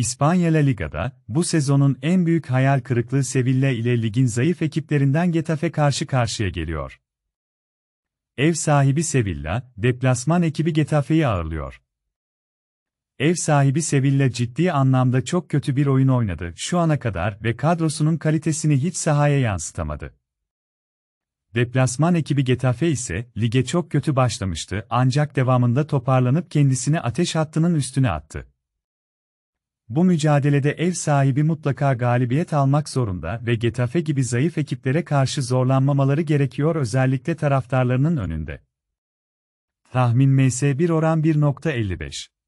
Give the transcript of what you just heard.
İspanya La Liga'da, bu sezonun en büyük hayal kırıklığı Sevilla ile ligin zayıf ekiplerinden Getafe karşı karşıya geliyor. Ev sahibi Sevilla, deplasman ekibi Getafe'yi ağırlıyor. Ev sahibi Sevilla ciddi anlamda çok kötü bir oyun oynadı şu ana kadar ve kadrosunun kalitesini hiç sahaya yansıtamadı. Deplasman ekibi Getafe ise lige çok kötü başlamıştı ancak devamında toparlanıp kendisini ateş hattının üstüne attı. Bu mücadelede ev sahibi mutlaka galibiyet almak zorunda ve Getafe gibi zayıf ekiplere karşı zorlanmamaları gerekiyor özellikle taraftarlarının önünde. Tahmin MS1 oran 1.55